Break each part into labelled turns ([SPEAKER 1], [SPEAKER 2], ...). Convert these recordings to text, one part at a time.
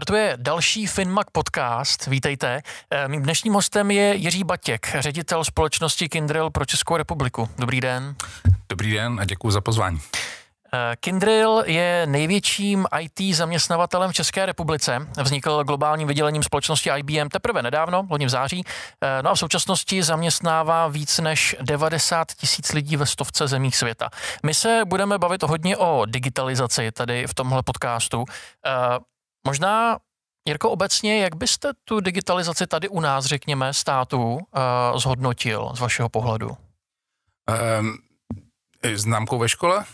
[SPEAKER 1] Startuje další Finmac podcast. Vítejte. Eh, mým dnešním hostem je Jiří Batěk, ředitel společnosti Kindrill pro Českou republiku. Dobrý den. Dobrý den a děkuji za pozvání. Eh, Kindrill je největším IT zaměstnavatelem v České republice. Vznikl globálním vydělením společnosti IBM teprve nedávno, loni v září. Eh, no a v současnosti zaměstnává víc než 90 tisíc lidí ve stovce zemích světa. My se budeme bavit hodně o digitalizaci tady v tomhle podcastu. Možná, Jirko, obecně, jak byste tu digitalizaci tady u nás, řekněme, státu eh, zhodnotil z vašeho pohledu?
[SPEAKER 2] Um, známkou ve škole?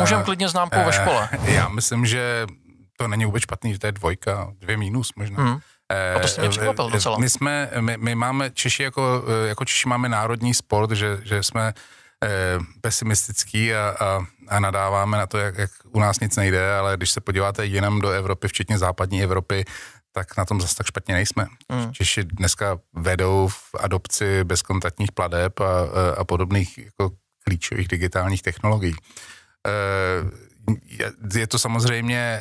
[SPEAKER 2] Můžeme klidně známkou uh, ve eh, škole. Já myslím, že to není vůbec špatný, že to je dvojka, dvě mínus možná. Hmm. A to eh, jste mě docela. My, jsme, my, my máme, Češi jako, jako Češi máme národní sport, že, že jsme Eh, pesimistický a, a, a nadáváme na to, jak, jak u nás nic nejde, ale když se podíváte jenom do Evropy, včetně západní Evropy, tak na tom zase tak špatně nejsme. Mm. Češi dneska vedou v adopci bezkontaktních pladeb a, a podobných jako klíčových digitálních technologií. Eh, je to samozřejmě,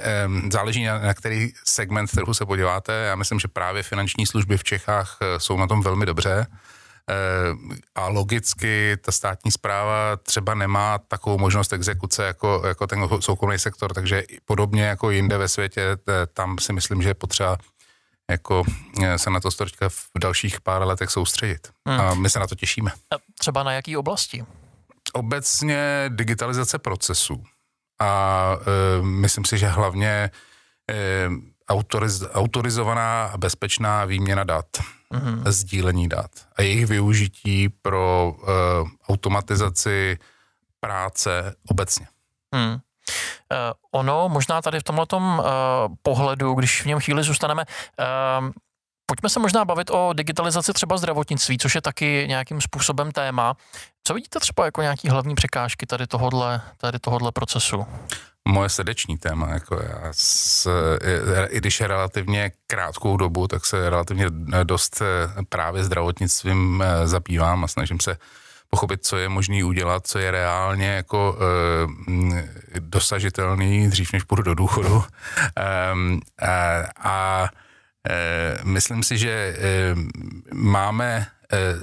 [SPEAKER 2] záleží na, na který segment trhu se podíváte. Já myslím, že právě finanční služby v Čechách eh, jsou na tom velmi dobře. Eh, a logicky ta státní zpráva třeba nemá takovou možnost exekuce jako, jako ten soukromý sektor, takže podobně jako jinde ve světě, eh, tam si myslím, že je potřeba jako eh, se na to stročka v dalších pár letech soustředit. Hmm. A my se na to těšíme. A
[SPEAKER 1] třeba na jaký oblasti?
[SPEAKER 2] Obecně
[SPEAKER 1] digitalizace
[SPEAKER 2] procesů. A e, myslím si, že hlavně e, autoriz, autorizovaná a bezpečná výměna dat mm-hmm. sdílení dat a jejich využití pro uh, automatizaci práce obecně.
[SPEAKER 1] Mm. Uh, ono možná tady v tomhle uh, eh, pohledu, když v něm chvíli zůstaneme, uh, Pojďme se možná bavit o digitalizaci třeba zdravotnictví, což je taky nějakým způsobem téma. Co vidíte třeba jako nějaký hlavní překážky tady tohodle, tady tohodle procesu?
[SPEAKER 2] Moje srdeční téma, jako já s, i, když je relativně krátkou dobu, tak se relativně dost eh, právě zdravotnictvím eh, zabývám a snažím se pochopit, co je možné udělat, co je reálně jako e, dosažitelný dřív, než půjdu do důchodu. E, e, a, a Eh, myslím si, že eh, máme eh,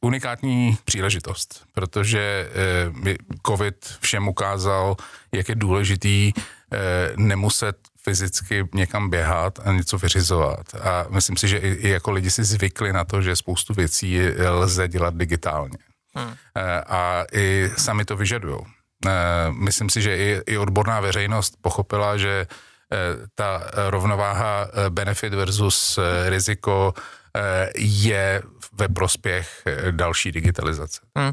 [SPEAKER 2] unikátní příležitost, protože COVID všem ukázal, jak je důležitý nemuset fyzicky někam běhat a něco vyřizovat. A myslím si, že i jako lidi si zvykli na to, že spoustu věcí lze dělat digitálně. Hmm. A i sami to vyžadují. Myslím si, že i, i odborná veřejnost pochopila, že Eh, ta rovnováha eh, benefit versus eh, riziko je ve prospěch další digitalizace.
[SPEAKER 1] Hmm.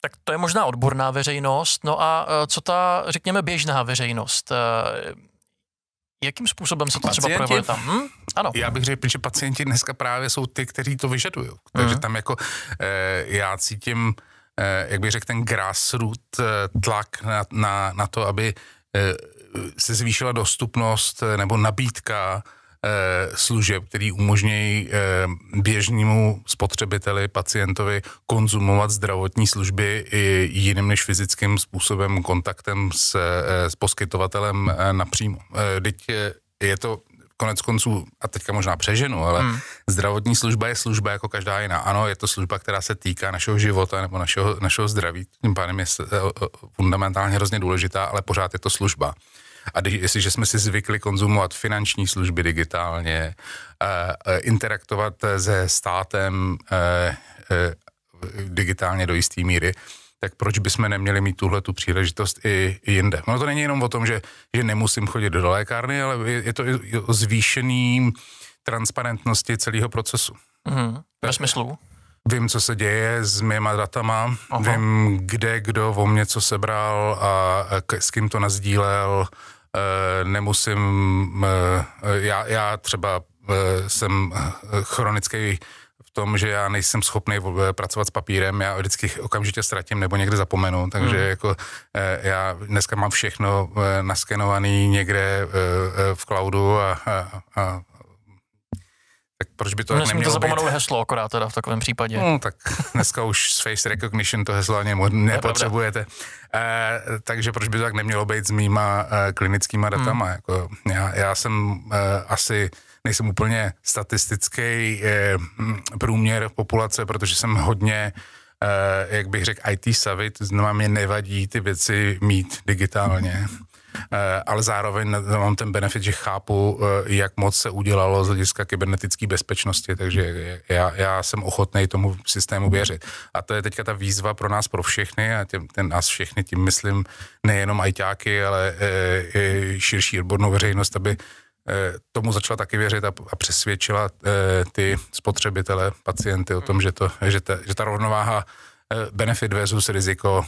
[SPEAKER 1] Tak to je možná odborná veřejnost. No a co ta, řekněme, běžná veřejnost? Jakým způsobem se to pacienti, třeba projevuje tam?
[SPEAKER 2] Hm? Ano. Já bych řekl, že pacienti dneska právě jsou ty, kteří to vyžadují. Takže hmm. tam jako já cítím, jak bych řekl, ten grassroot tlak na, na, na to, aby se zvýšila dostupnost eh, nebo nabídka eh, služeb, který umožňují eh, běžnému spotřebiteli, pacientovi konzumovat zdravotní služby i jiným než fyzickým způsobem, kontaktem s, s poskytovatelem napřímo. Teď je to konec konců, a teďka možná přeženu, ale hmm. zdravotní služba je služba jako každá jiná. Ano, je to služba, která se týká našeho života nebo našeho, našeho zdraví, tím pádem je eh, eh, fundamentálně hrozně důležitá, ale pořád je to služba. A když, jestliže jsme si zvykli konzumovat finanční služby digitálně, eh, interaktovat se státem digitálně do jisté míry, tak proč bychom neměli mít tuhle tu příležitost i, i jinde. No to není jenom o tom, že, že nemusím chodit do lékárny, ale je, je to i o zvýšeným transparentnosti celého procesu. Mm, ve smyslu? Vím, co se děje s mýma datama, Aha. vím, kde kdo o mě co sebral a, k, s kým to nazdílel. E, nemusím, e, e já, já třeba e, jsem chronický tom, že já nejsem schopný eh, pracovat s papírem, já vždycky okamžitě ztratím nebo někde zapomenu, takže hmm. jako eh, já dneska mám všechno eh, naskenovaný někde v cloudu a, a, a tak proč by to Nesmím nemělo to zapomenout být? heslo akorát teda v takovém případě. No, tak dneska už s face recognition to heslo ani nepotřebujete. E, takže proč by to tak nemělo být s mýma e, klinickýma datama? Hmm. Jako, já, já jsem e, asi nejsem úplně statistický eh, průměr populace, protože jsem hodně eh, jak bych řekl, IT savvy, to znamená, mě nevadí ty věci mít digitálně. Eh, ale zároveň mám ten benefit, že chápu, eh, jak moc se udělalo z hlediska kybernetické bezpečnosti, takže já, já jsem ochotný tomu systému věřit. A to je teďka ta výzva pro nás, pro všechny, a těm, ten nás všechny, tím myslím nejenom ajťáky, ale eh, i širší odbornou veřejnost, aby Eh, tomu začala taky věřit a, a přesvědčila eh, ty spotřebitele, pacienty o tom, že, to, že, ta, že ta rovnováha eh, benefit versus riziko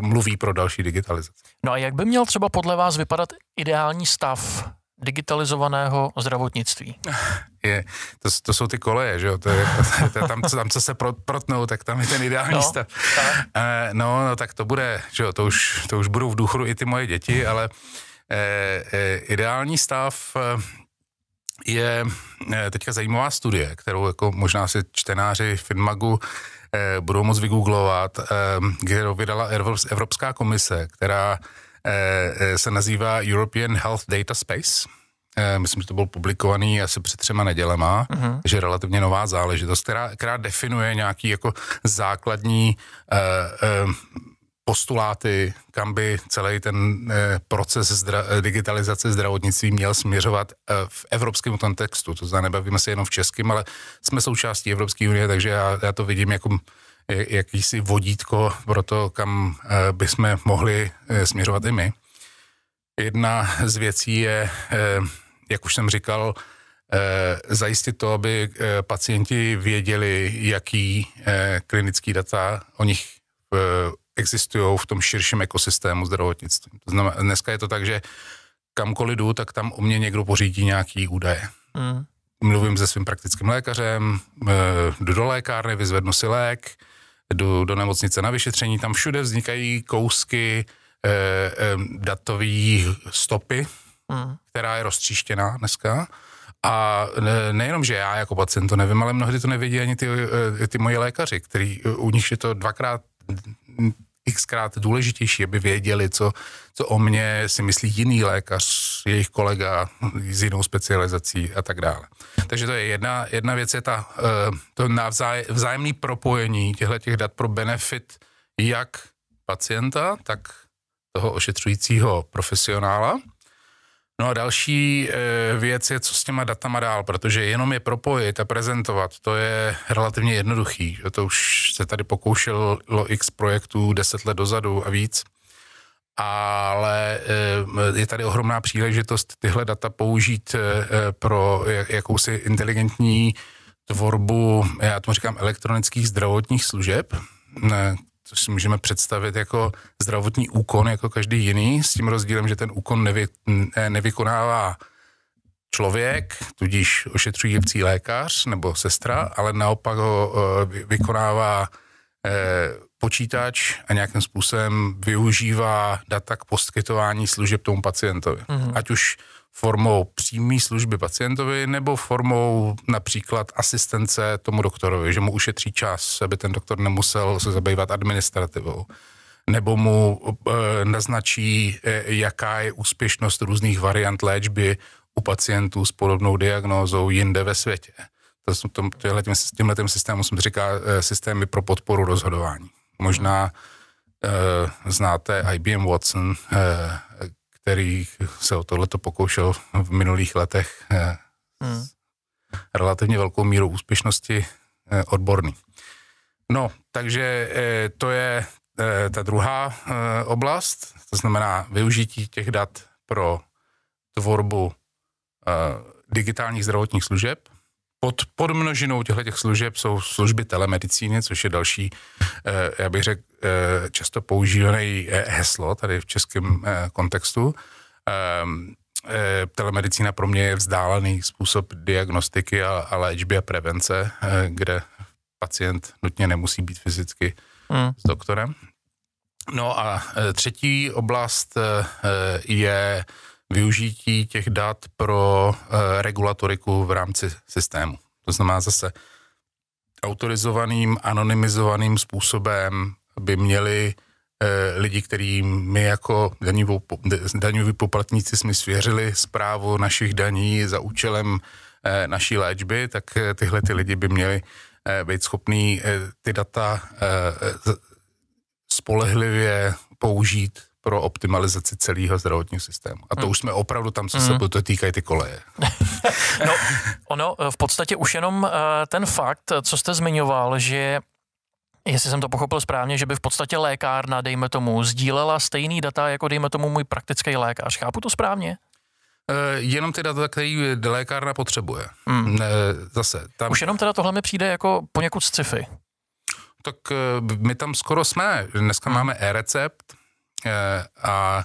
[SPEAKER 2] mluví pro další digitalizaci.
[SPEAKER 1] No a jak by měl třeba podle vás vypadat ideální stav digitalizovaného zdravotnictví?
[SPEAKER 2] Je, to, to jsou ty koleje, že jo? To je, to, to, tam, co, tam, co se protnou, tak tam je ten ideální no, stav. Tak. No, no, tak to bude, že jo, to už, to už budou v důchodu i ty moje děti, ale uh, Eh, eh, ideální stav eh, je teďka zajímavá studie, kterou jako možná si čtenáři Finmagu budou moc vygooglovat, kterou vydala Evropská komise, která se nazývá European Health Data Space. Myslím, že to byl publikovaný asi před třema nedělema, uh-huh. že relativně nová záležitost, která, která definuje nějaký jako základní uh, uh, postuláty, kam by celý ten eh, proces zdra- eh, digitalizace zdravotnictví měl směřovat eh, v evropském kontextu. To znamená, nebavíme se jenom v českém, ale jsme součástí Evropské unie, takže já, já to vidím jako jakýsi vodítko pro to, kam bychom mohli směřovat i my. Jedna z věcí je, jak už jsem říkal, zajistit to, aby pacienti věděli, jaký klinický data o nich existují v tom širším ekosystému zdravotnictví. To znamená, dneska je to tak, že kamkoliv jdu, tak tam o mě někdo pořídí nějaký údaje. Mm. Mluvím se svým praktickým lékařem, eh, jdu do lékárny, vyzvednu si lék, jdu do nemocnice na vyšetření, tam všude vznikají kousky eh, eh datové stopy, mm. která je roztříštěná dneska. A nejenom, že já jako pacient to nevím, ale mnohdy to nevědí ani ty, eh, ty moji lékaři, který, u nich je to dvakrát xkrát důležitější, aby věděli, co, co o mně si myslí jiný lékař, jejich kolega s jinou specializací a tak dále. Takže to je jedna, jedna věc, je ta, eh, to vzájemné propojení těchto těch dat pro benefit jak pacienta, tak toho ošetřujícího profesionála. No a další eh, věc je, co s těma datama dál, protože jenom je propojit a prezentovat, to je relativně jednoduchý. To už se tady pokoušelo x projektů deset let dozadu a víc ale eh, je tady ohromná příležitost tyhle data použít eh, pro jakousi inteligentní tvorbu, já tomu říkám, elektronických zdravotních služeb, což si můžeme představit jako zdravotní úkon, jako každý jiný, s tím rozdílem, že ten úkon nevy, nevykonává člověk, tudíž ošetřující lékař nebo sestra, ale naopak ho eh, vykonává eh, počítač a nějakým způsobem využívá data k poskytování služeb tomu pacientovi. Mm-hmm. Ať už formou přímé služby pacientovi nebo formou například asistence tomu doktorovi, že mu ušetří čas, aby ten doktor nemusel se zabývat administrativou nebo mu e, naznačí, e, jaká je úspěšnost různých variant léčby u pacientů s podobnou diagnózou jinde ve světě. To, to, tímhle tím systému se říká e, eh, systémy pro podporu rozhodování. Možná e, znáte IBM Watson, e, který se o tohleto pokoušel v minulých letech eh, hmm. relativně velkou míru úspěšnosti eh, odborný. No, takže eh, to je ta druhá oblast, to znamená využití těch dat pro tvorbu digitálních zdravotních služeb pod podmnožinou těchto těch služeb jsou služby telemedicíny, což je další, eh, já bych řekl, eh, často používané eh, heslo tady v českém kontextu. Ehm, telemedicína pro mě je vzdálený způsob diagnostiky a, a léčby a prevence, kde pacient nutně nemusí být fyzicky hmm. s doktorem. No a třetí oblast je využití těch dat pro eh, regulatoriku v rámci systému. To znamená zase autorizovaným, anonymizovaným způsobem by měli eh, lidi, který my jako daňoví poplatníci jsme svěřili zprávu našich daní za účelem eh, naší léčby, tak tyhle ty lidi by měli být schopný ty data spolehlivě použít pro optimalizaci celého zdravotního systému. A to hmm. už jsme opravdu tam, co se hmm. to týkají ty koleje.
[SPEAKER 1] no, ono eh, v podstatě už jenom eh, ten fakt, eh, co jste zmiňoval, že jestli jsem to pochopil správně, že by v podstatě lékárna, dejme tomu, sdílela stejný data, jako dejme tomu můj praktický lékař. Chápu to správně?
[SPEAKER 2] jenom ty data, který lékárna potřebuje. Hmm. Ne, zase. Tam...
[SPEAKER 1] Už jenom teda tohle mi přijde jako poněkud sci-fi.
[SPEAKER 2] Tak my tam skoro jsme. Dneska hmm. máme e-recept, Eh, a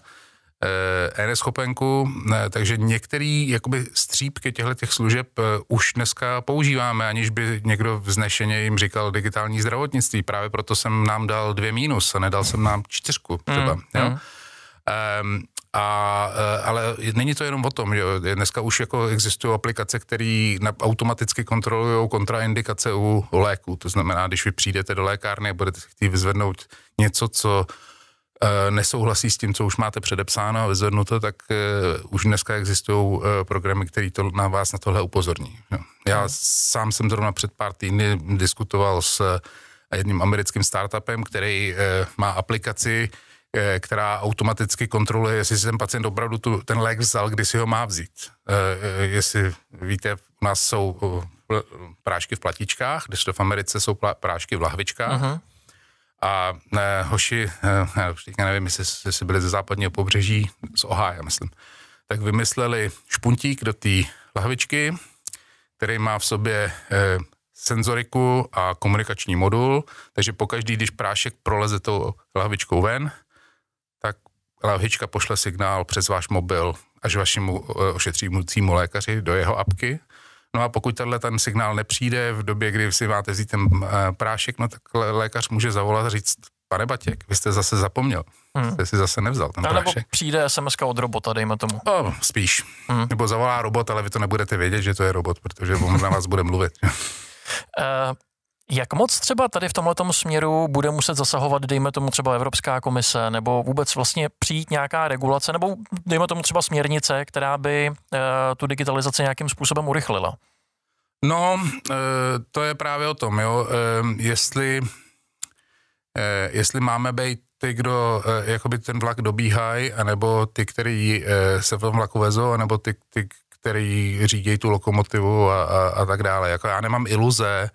[SPEAKER 2] e-neschopenku, eh, eh, takže některý jakoby střípky těchto těch služeb už dneska používáme, aniž by někdo vznešeně jim říkal digitální zdravotnictví. Právě proto jsem nám dal dvě mínus a nedal jsem nám čtyřku mm, třeba. Mm, jo? Mm. Um, a, ale není to jenom o tom, že dneska už jako existují aplikace, které automaticky kontrolují kontraindikace u léku. To znamená, když vy přijdete do lékárny a budete chtít vyzvednout něco, co Eh, nesouhlasí s tím, co už máte předepsáno a vyzvednuto, tak eh, už dneska existují eh, programy, které to na vás na tohle upozorní. Já hmm. sám jsem zrovna před pár týdny diskutoval s jedním americkým startupem, který má aplikaci, která automaticky kontroluje, jestli si ten pacient opravdu tu, ten lék vzal, kdy si ho má vzít. Jestli víte, u nás jsou prášky v platičkách, když to v Americe jsou prášky v lahvičkách. Uh-huh a eh, hoši, eh, už teďka nevím, jestli, jestli byli ze západního pobřeží, z Ohája, myslím, tak vymysleli špuntík do té lahvičky, který má v sobě e, senzoriku a komunikační modul, takže pokaždý, když prášek proleze tou lahvičkou ven, tak lahvička pošle signál přes váš mobil až vašemu eh, ošetřujícímu lékaři do jeho apky No a pokud tenhle ten signál nepřijde v době, kdy si máte vzít ten eh, prášek, no tak lékař může zavolat a říct, pane Batěk, vy jste zase
[SPEAKER 1] zapomněl, hmm.
[SPEAKER 2] jste si zase nevzal ten a prášek.
[SPEAKER 1] nebo přijde sms od robota, dejme tomu. No,
[SPEAKER 2] spíš. Hmm. Nebo zavolá robot, ale vy to nebudete vědět, že to je robot, protože on na vás bude mluvit.
[SPEAKER 1] uh... Jak moc třeba tady v tomto směru bude muset zasahovat, dejme tomu třeba Evropská komise, nebo vůbec vlastně přijít nějaká regulace, nebo dejme tomu třeba směrnice, která by eh, tu digitalizaci nějakým způsobem urychlila?
[SPEAKER 2] No, eh, to je právě o tom, jo, eh, jestli, jestli máme být ty, kdo jakoby ten vlak dobíhají, anebo ty, který se v tom vlaku vezou, anebo ty, ty který řídí tu lokomotivu a, a, a tak dále. Jako já nemám iluze,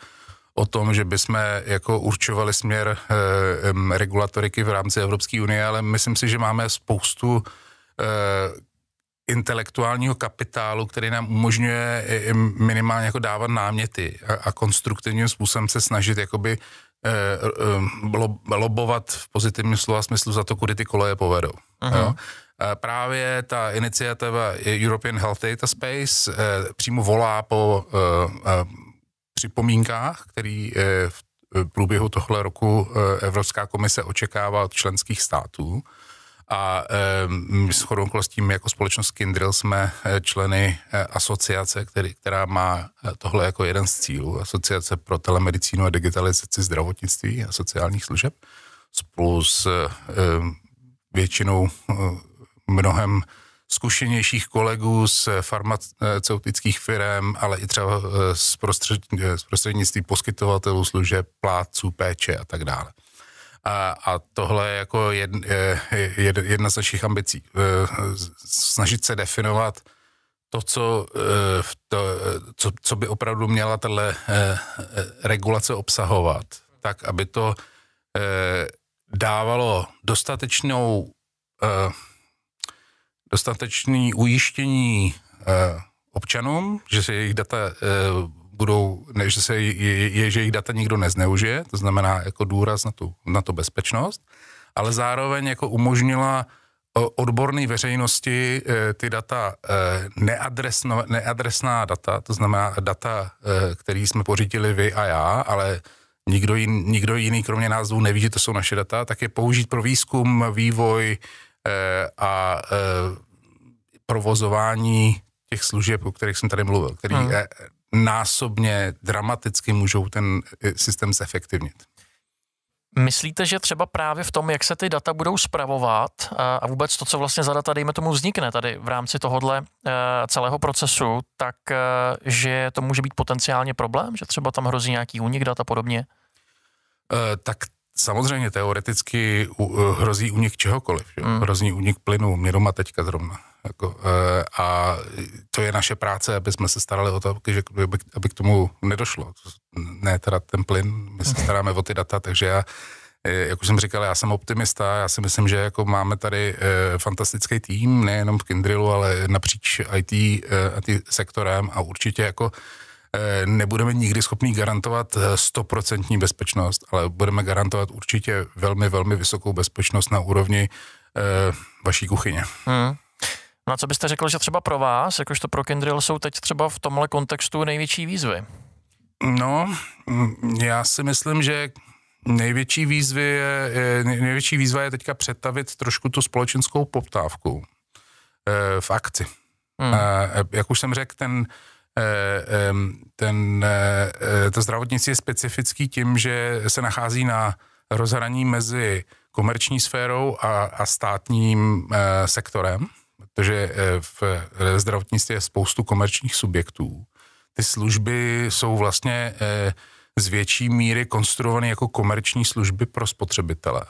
[SPEAKER 2] o tom, že bychom jako určovali směr eh, regulatoriky v rámci Evropské unie, ale myslím si, že máme spoustu eh, intelektuálního kapitálu, který nám umožňuje eh, minimálně jako dávat náměty a, konstruktivním způsobem se snažit jakoby lobovat v pozitivním slova smyslu za to, kudy ty koleje povedou. Uh-huh. Jo? Právě ta iniciativa European Health Data Space přímo volá po připomínkách, který eh, eh, v průběhu tohle roku eh, Evropská komise očekává od členských států. A s chodou tím jako společnost Kindrel jsme členy asociace, který, která má tohle jako jeden z cílů, asociace pro telemedicínu a digitalizaci zdravotnictví a sociálních služeb, spolu s většinou mnohem zkušenějších kolegů z farmaceutických firm, ale i třeba eh, z, prostřed, eh, z prostřednictví poskytovatelů služeb, plátců, péče a tak dále. A, a tohle je jako jed, eh, jed, jedna z našich ambicí. Snažit se definovat to, co, to, co, co by opravdu měla tato regulace obsahovat, tak aby to dávalo dostatečnou dostatečné ujištění eh, občanům, že se jejich data eh, budou, ne, že se je, je, že jejich data nikdo nezneužije, to znamená jako důraz na tu, na tu bezpečnost, ale zároveň jako umožnila eh, odborné veřejnosti ty data, neadresno, neadresná data, to znamená data, které jsme pořídili vy a já, ale nikdo, jin, nikdo jiný kromě názvu neví, že to jsou naše data, tak je použít pro výzkum, vývoj, Eh, a eh, provozování těch služeb, o kterých jsem tady mluvil, který hmm. Eh, násobně dramaticky můžou ten systém zefektivnit.
[SPEAKER 1] Myslíte, že třeba právě v tom, jak se ty data budou spravovat a vůbec to, co vlastně za data, dejme tomu, vznikne tady v rámci tohohle celého procesu, tak že to může být potenciálně problém, že třeba tam hrozí nějaký únik dat a podobně?
[SPEAKER 2] Tak samozřejmě teoreticky eh, hrozí nich čehokoliv. Že? Mm. Hrozí nich plynu, mě doma teďka zrovna. Jako, eh, a to je naše práce, aby jsme se starali o to, že, aby, aby k tomu nedošlo. Ne teda ten plyn, my se staráme o ty data, takže já, eh, jak už jsem říkal, já jsem optimista, já si myslím, že jako máme tady fantastický tým, nejenom v Kindrilu, ale napříč IT, IT sektorem a určitě jako Eh, nebudeme nikdy schopni garantovat eh, stoprocentní bezpečnost, ale budeme garantovat určitě velmi, velmi vysokou bezpečnost na úrovni eh, vaší kuchyně.
[SPEAKER 1] Hmm. No a co byste řekl, že třeba pro vás, jakožto pro Kendrill, jsou teď třeba v tomhle kontextu největší výzvy?
[SPEAKER 2] No, já si myslím, že největší, výzvy je, největší výzva je teďka přetavit trošku tu společenskou poptávku v akci. Hmm. Jak už jsem řekl, ten Eh, ten, eh, eh, to zdravotnictví je specifický tím, že se nachází na rozhraní mezi komerční sférou a, a státním sektorem, protože v zdravotnictví je spoustu komerčních subjektů. Ty služby jsou vlastně z větší míry konstruované jako komerční služby pro spotřebitele,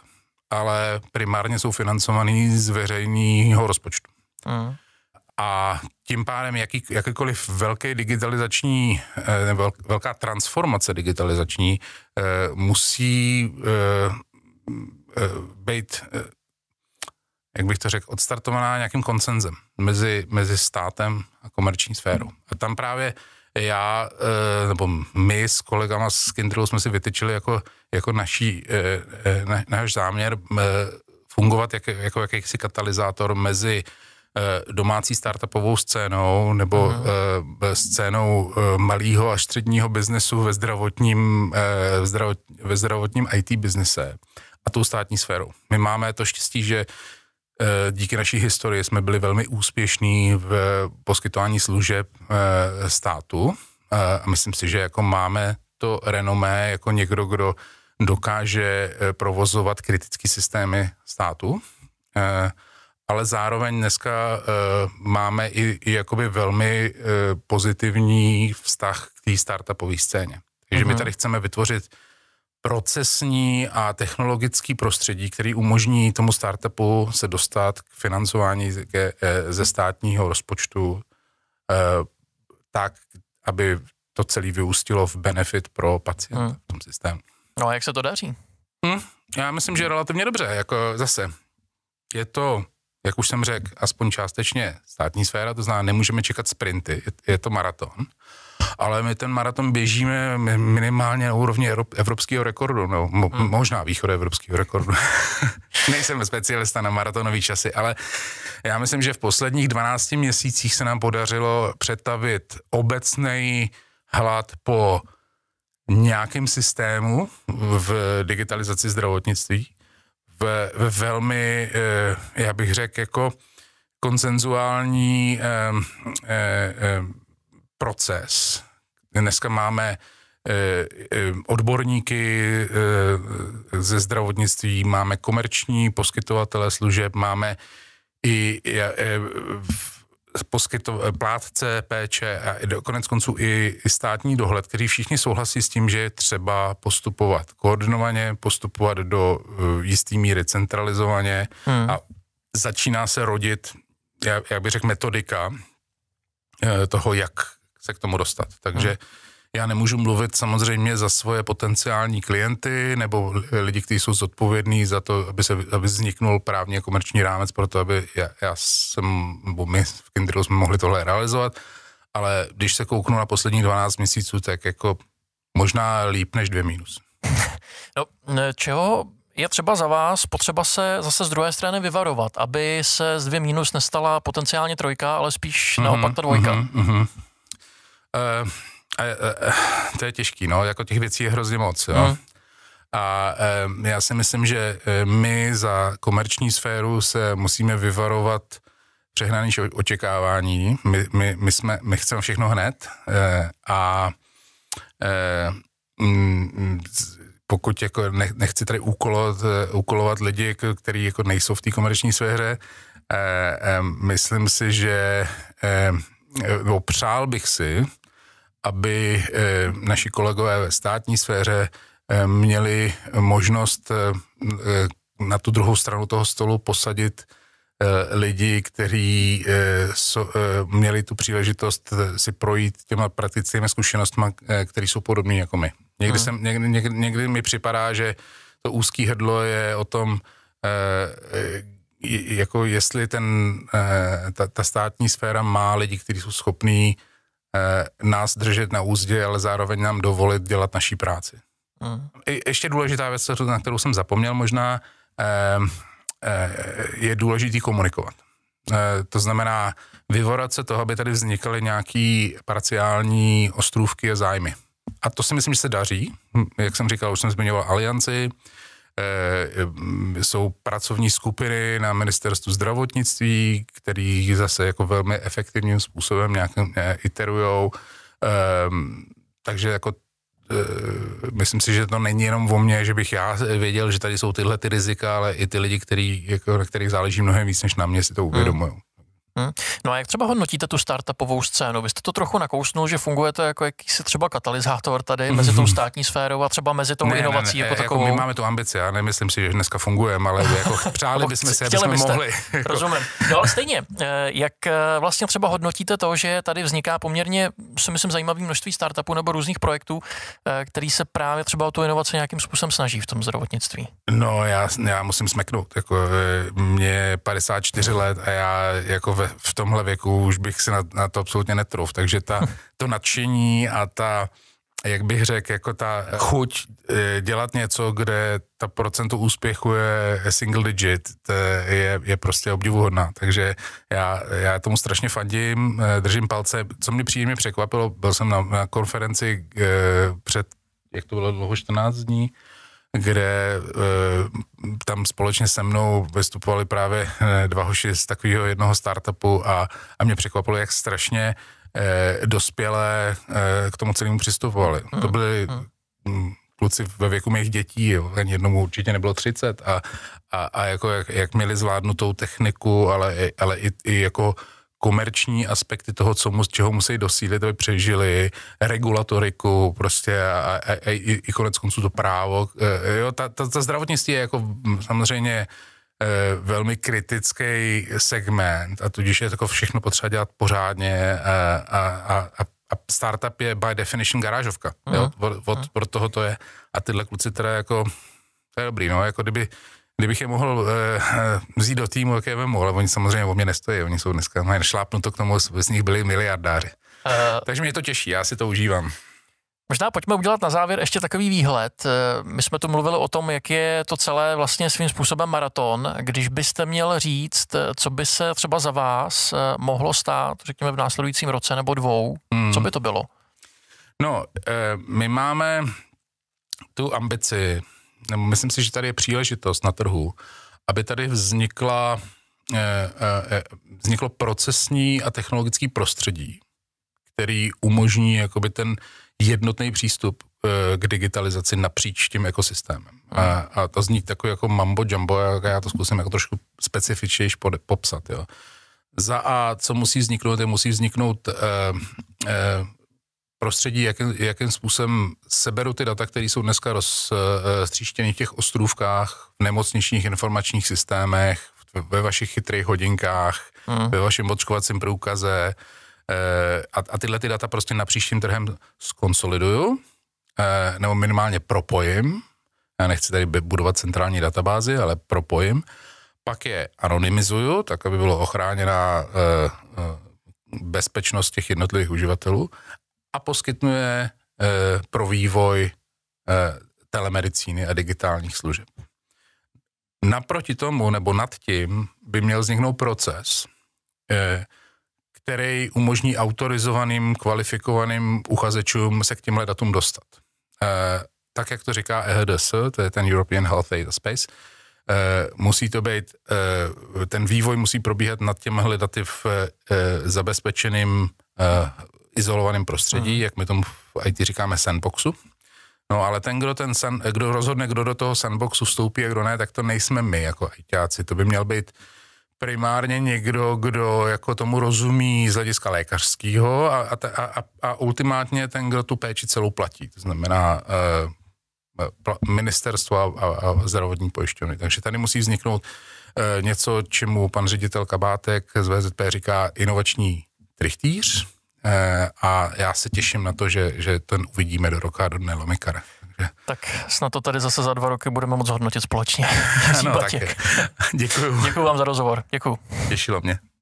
[SPEAKER 2] ale primárně jsou financované z veřejného rozpočtu. Mm. A tím pádem jaký, jakýkoliv velký digitalizační, eh, velká transformace digitalizační eh, musí eh, být, jak bych to řekl, odstartovaná nějakým koncenzem mezi, mezi státem a komerční sférou. A tam právě já, nebo my s kolegama z Kindrelu jsme si vytyčili jako, jako naší, náš záměr fungovat jako, jako jakýsi katalyzátor mezi Eh, domácí startupovou scénou nebo uh-huh. scénou eh, malého a středního biznesu ve zdravotním, ve, zdravot, ve zdravotním IT biznise a tou státní sférou. My máme to štěstí, že díky naší historii jsme byli velmi úspěšní v poskytování služeb státu a myslím si, že jako máme to renomé jako někdo, kdo dokáže provozovat kritické systémy státu ale zároveň dneska uh, máme i, i jakoby velmi uh, pozitivní vztah k té startupové scéně. Takže uh-huh. my mhm. tady chceme vytvořit procesní a technologický prostředí, který umožní tomu startupu se dostat k financování ke, eh, ze státního rozpočtu eh, tak, aby to celé vyústilo v benefit pro pacienta hmm. v tom systému. No a jak se to daří? Hmm, já myslím, že relativně dobře. Jako zase je to jak už jsem řekl, aspoň částečně státní sféra, to znamená, nemůžeme čekat sprinty, je to maraton, ale my ten maraton běžíme minimálně na úrovni evropského rekordu, no, mo, hmm. možná východu evropského rekordu. Nejsem specialista na maratonové časy, ale já myslím, že v posledních 12 měsících se nám podařilo přetavit obecný hlad po nějakém systému v digitalizaci zdravotnictví, ve, eh, ve velmi, eh, já bych řekl, jako konsenzuální eh, proces. Dneska máme odborníky ze zdravotnictví, máme komerční poskytovatele služeb, máme i poskyto, plátce péče a do, konec konců i, i státní dohled, který všichni souhlasí s tím, že je třeba postupovat koordinovaně, postupovat do uh, jistý míry centralizovaně hmm. a začíná se rodit, jak, jak bych řekl, metodika uh, toho, jak se k tomu dostat. Takže hmm já nemůžu mluvit samozřejmě za svoje potenciální klienty nebo lidi, kteří jsou zodpovědní za to, aby, se, aby vzniknul právně komerční rámec pro to, aby já, já jsem, nebo my v Kindru jsme mohli tohle realizovat, ale když se kouknu na poslední 12 měsíců, tak jako možná líp než dvě mínus.
[SPEAKER 1] No, čeho je třeba za vás potřeba se zase z druhé strany vyvarovat, aby se z dvě mínus nestala potenciálně trojka, ale spíš mm-hmm, naopak ta dvojka? Mm-hmm,
[SPEAKER 2] mm-hmm. Uh, Eh, eh, to je těžký, no, jako těch věcí je hrozně moc, jo. Hmm. A e, já si myslím, že my za komerční sféru se musíme vyvarovat přehnaných očekávání. My, my, my, jsme, my chceme všechno hned e, a e, m, mm, mm, pokud jako ne, nechci tady úkolovat, úkolovat lidi, kteří jako nejsou v té komerční sféře, e, e, myslím si, že e, bych si, aby eh, naši kolegové ve státní sféře eh, měli možnost eh, na tu druhou stranu toho stolu posadit lidi, kteří měli tu příležitost si projít těma praktickými zkušenostmi, které jsou podobné jako my. Někdy, hmm. jsem, někdy, někdy, někdy mi připadá, že to úzký hrdlo je o tom, jako jestli ten, ta, ta státní sféra má lidi, kteří jsou schopní Eh, nás držet na úzdě, ale zároveň nám dovolit dělat naší práci. Mm. Ještě důležitá věc, na kterou jsem zapomněl možná, eh, eh, je důležitý komunikovat. To znamená vyvorat se toho, aby tady vznikaly nějaký parciální ostrůvky a zájmy. A to si myslím, že se daří. Hm, jak jsem říkal, už jsem zmiňoval alianci, Eh, eh, jsou pracovní skupiny na ministerstvu zdravotnictví, který zase jako velmi efektivním způsobem nějak iterujou. Ehm, takže jako eh, myslím si, že to není jenom o mně, že bych já věděl, že tady jsou tyhle ty rizika, ale i ty lidi, který, jako, na kterých záleží mnohem víc, než na mě, si to uvědomují. Hmm.
[SPEAKER 1] Hmm. No a jak třeba hodnotíte tu startupovou scénu? Vy jste to trochu nakousnul, že fungujete jako jakýsi třeba katalyzátor tady mezi tou státní sférou a třeba mezi tou ne, inovací ne, ne, jako, jako takovou. Jako my máme
[SPEAKER 2] tu ambici, já nemyslím si, že dneska fungujeme, ale jako
[SPEAKER 1] přáli bychom si, aby jsme mohli. Jako- Rozumím. No ale stejně, eh, jak eh, vlastně třeba hodnotíte to, že tady vzniká poměrně, si myslím, zajímavé množství startupů nebo různých projektů, eh, který se právě třeba o tu inovaci nějakým způsobem snaží v tom zdravotnictví?
[SPEAKER 2] No já, já musím smeknout, jako mě 54 let a já jako ve ve, v tomhle věku už bych si na, na to absolutně netrouf. Takže ta, to nadšení a ta, jak bych řekl, jako ta chuť eh, dělat něco, kde ta procentu úspěchu je single digit, je, je prostě obdivuhodná. Takže já, já tomu strašně fandím, eh, držím palce. Co mě příjemně překvapilo, byl jsem na, na konferenci eh, před, jak to bylo dlouho, 14 dní, kde eh, tam společně se mnou vystupovali právě eh, dva hoši z takového jednoho startupu a, a mě překvapilo, jak strašně eh, dospělé k tomu celému přistupovali. Hmm. To byly hmm. hm, kluci ve věku mých dětí, jo. ani jednomu určitě nebylo 30 a, a, a jako jak, jak měli zvládnutou techniku, ale, ale i, i jako komerční aspekty toho, co mu, čeho musí dosílit, aby přežili, regulatoriku prostě a, a, a i, i konec konců to právo. Eh, jo, ta, ta, ta zdravotnictví je jako samozřejmě eh, velmi kritický segment a tudíž je jako všechno potřeba dělat pořádně eh, a, a, a, a startup je by definition garážovka. mm Jo? Mhm. Od, od, mm. Pro toho to je. A tyhle kluci teda jako, to je dobrý, no, jako kdyby Kdybych je mohl uh, vzít do týmu, tak je vemu, ale oni samozřejmě o mě nestojí, oni jsou dneska, mají šlápnuto k tomu, z nich byli miliardáři. Uh, Takže mě to těší, já si to užívám.
[SPEAKER 1] Možná pojďme udělat na závěr ještě takový výhled. My jsme tu mluvili o tom, jak je to celé vlastně svým způsobem maraton. Když byste měl říct, co by se třeba za vás mohlo stát, řekněme v následujícím roce nebo dvou, hmm. co by to bylo?
[SPEAKER 2] No, my máme tu ambici nebo myslím si, že tady je příležitost na trhu, aby tady vznikla, eh, eh, eh, vzniklo procesní a technologický prostředí, který umožní jakoby ten jednotný přístup k digitalizaci napříč tím ekosystémem. A, a to zní takový jako mambo jumbo, jak já to zkusím jako trošku specifičně popsat. Jo. Za A, co musí vzniknout, je musí vzniknout eh, eh, prostředí, jakým, jakým způsobem seberu ty data, které jsou dneska rozstříštěny v těch ostrůvkách, v nemocničních informačních systémech, ve vašich chytrých hodinkách, hmm. ve vašem očkovacím průkaze eh, a, a tyhle ty data prostě na příštím trhem skonsoliduju eh, nebo minimálně propojím. Já nechci tady budovat centrální databázi, ale propojím. Pak je anonymizuju, tak aby bylo ochráněna eh, bezpečnost těch jednotlivých uživatelů a poskytuje eh, pro vývoj eh, telemedicíny a digitálních služeb. Naproti tomu nebo nad tím by měl vzniknout proces, eh, který umožní autorizovaným, kvalifikovaným uchazečům se k těmhle datům dostat. Tak, jak to říká EHDS, to je ten European Health Data Space, musí to být, ten vývoj musí probíhat nad těmhle daty v zabezpečeným izolovaném prostředí, hmm. jak my tomu v IT říkáme sandboxu. No ale ten, kdo, ten san, kdo rozhodne, kdo do toho sandboxu vstoupí a kdo ne, tak to nejsme my jako ITáci. To by měl být primárně někdo, kdo jako tomu rozumí z hlediska lékařského a, a, a, a ultimátně ten, kdo tu péči celou platí. To znamená eh, eh ministerstvo a, a, a zdravotní pojišťovny. Takže tady musí vzniknout eh, něco, čemu pan ředitel Kabátek z VZP říká inovační trichtýř, Eh, a já se těším na to, že, že ten uvidíme do roka do dne Lomikara.
[SPEAKER 1] Tak snad to tady zase za dva roky budeme moc hodnotit společně. Ano,
[SPEAKER 2] Děkuju. Děkuju vám za
[SPEAKER 1] rozhovor. Děkuju. Těšilo mě.